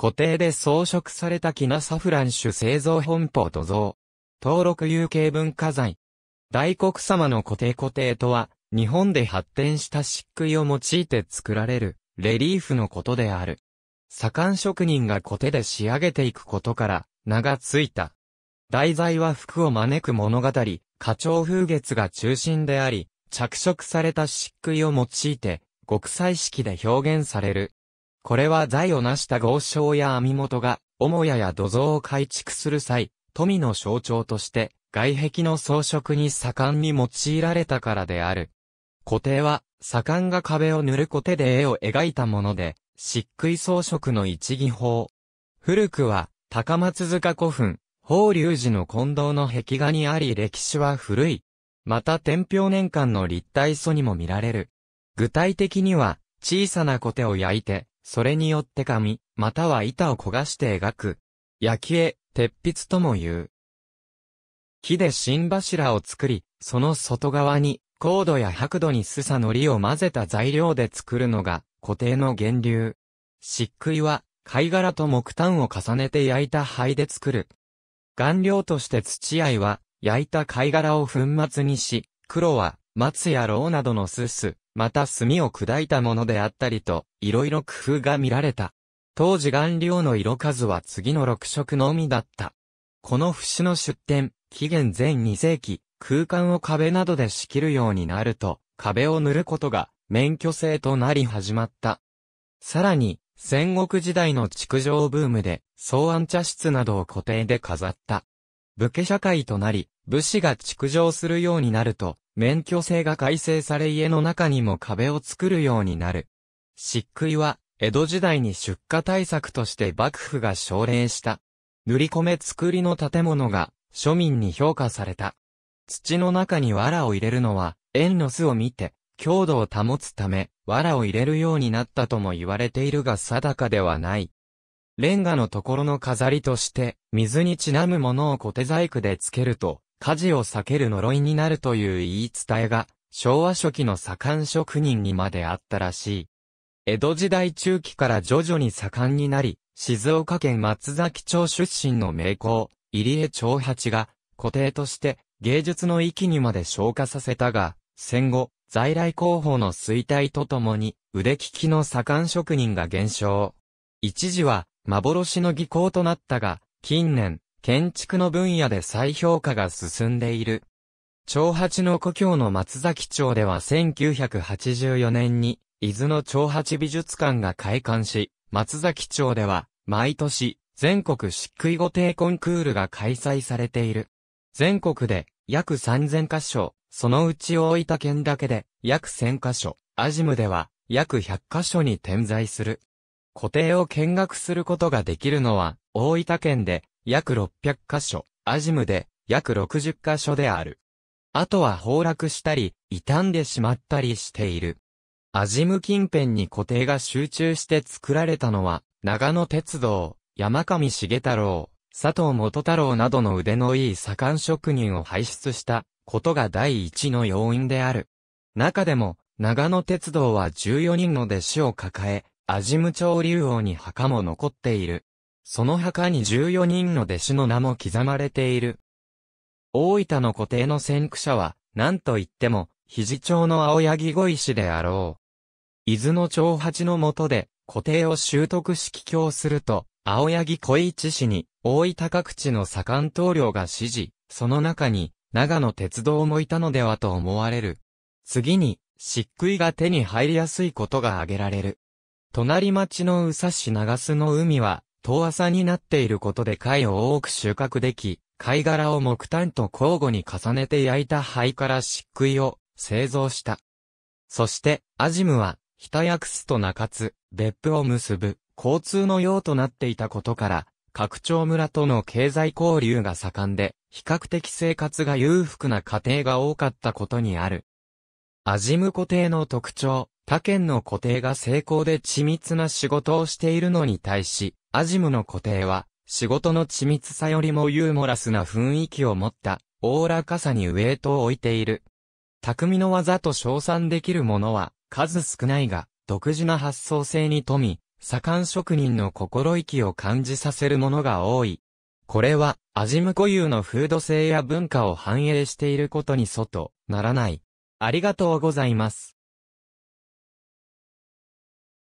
固定で装飾されたキナサフランュ製造本舗土蔵。登録有形文化財。大黒様の固定固定とは、日本で発展した漆喰を用いて作られる、レリーフのことである。左官職人がコテで仕上げていくことから、名がついた。題材は服を招く物語、花鳥風月が中心であり、着色された漆喰を用いて、極彩色で表現される。これは財を成した豪商や網元が、母屋や土蔵を改築する際、富の象徴として、外壁の装飾に盛んに用いられたからである。固定は、盛んが壁を塗るコテで絵を描いたもので、漆喰装飾の一技法。古くは、高松塚古墳、法隆寺の近藤の壁画にあり歴史は古い。また天平年間の立体素にも見られる。具体的には、小さなコテを焼いて、それによって紙、または板を焦がして描く。焼き絵、鉄筆とも言う。木で新柱を作り、その外側に、高度や白度にすさのりを混ぜた材料で作るのが、固定の源流。漆喰は、貝殻と木炭を重ねて焼いた灰で作る。顔料として土合は、焼いた貝殻を粉末にし、黒は、松やろなどのすす、また炭を砕いたものであったりと、いろいろ工夫が見られた。当時顔料の色数は次の6色のみだった。この節の出典、紀元前2世紀、空間を壁などで仕切るようになると、壁を塗ることが免許制となり始まった。さらに、戦国時代の築城ブームで、草案茶室などを固定で飾った。武家社会となり、武士が築城するようになると、免許制が改正され家の中にも壁を作るようになる。漆喰は、江戸時代に出荷対策として幕府が奨励した。塗り込め作りの建物が庶民に評価された。土の中に藁を入れるのは、縁の巣を見て、強度を保つため、藁を入れるようになったとも言われているが定かではない。レンガのところの飾りとして、水にちなむものを小手細工でつけると、火事を避ける呪いになるという言い伝えが、昭和初期の左官職人にまであったらしい。江戸時代中期から徐々に盛んになり、静岡県松崎町出身の名工、入江長八が、固定として芸術の域にまで昇華させたが、戦後、在来工法の衰退とともに、腕利きの左官職人が減少。一時は、幻の技巧となったが、近年、建築の分野で再評価が進んでいる。長八の故郷の松崎町では1984年に、伊豆の長八美術館が開館し、松崎町では、毎年、全国漆喰御帝コンクールが開催されている。全国で、約3000カ所、そのうち大分県だけで、約1000カ所、アジムでは、約100カ所に点在する。固定を見学することができるのは、大分県で約600箇所、アジムで約60箇所である。あとは崩落したり、傷んでしまったりしている。アジム近辺に固定が集中して作られたのは、長野鉄道、山上重太郎、佐藤元太郎などの腕のいい左官職人を輩出したことが第一の要因である。中でも、長野鉄道は14人の弟子を抱え、アジム町竜王に墓も残っている。その墓に14人の弟子の名も刻まれている。大分の固定の先駆者は、何と言っても、肘町の青柳小石であろう。伊豆の長八の下で、固定を習得し帰郷すると、青柳小一氏に、大分各地の左官棟領が指示、その中に、長野鉄道もいたのではと思われる。次に、漆喰が手に入りやすいことが挙げられる。隣町の宇佐市長洲の海は、遠浅になっていることで貝を多く収穫でき、貝殻を木炭と交互に重ねて焼いた灰から漆喰を製造した。そして、アジムは、北タヤクスと中津、別府を結ぶ、交通の用となっていたことから、拡張村との経済交流が盛んで、比較的生活が裕福な家庭が多かったことにある。アジム固定の特徴、他県の固定が成功で緻密な仕事をしているのに対し、アジムの固定は、仕事の緻密さよりもユーモラスな雰囲気を持った、おおらかさにウェイトを置いている。匠の技と称賛できるものは、数少ないが、独自な発想性に富み、左官職人の心意気を感じさせるものが多い。これは、アジム固有の風土性や文化を反映していることに外、ならない。ありがとうございます。